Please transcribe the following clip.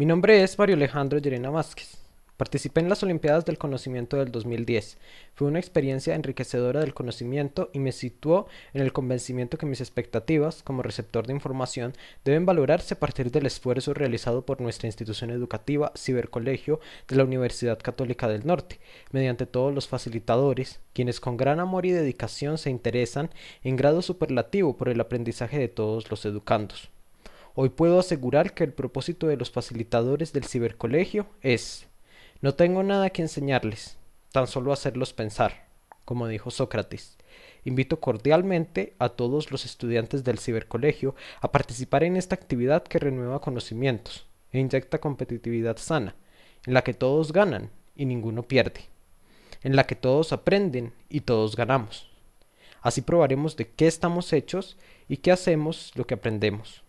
Mi nombre es Mario Alejandro Llerena Vázquez. Participé en las Olimpiadas del Conocimiento del 2010. Fue una experiencia enriquecedora del conocimiento y me situó en el convencimiento que mis expectativas, como receptor de información, deben valorarse a partir del esfuerzo realizado por nuestra institución educativa Cibercolegio de la Universidad Católica del Norte, mediante todos los facilitadores, quienes con gran amor y dedicación se interesan en grado superlativo por el aprendizaje de todos los educandos. Hoy puedo asegurar que el propósito de los facilitadores del cibercolegio es, no tengo nada que enseñarles, tan solo hacerlos pensar, como dijo Sócrates. Invito cordialmente a todos los estudiantes del cibercolegio a participar en esta actividad que renueva conocimientos e inyecta competitividad sana, en la que todos ganan y ninguno pierde, en la que todos aprenden y todos ganamos. Así probaremos de qué estamos hechos y qué hacemos lo que aprendemos.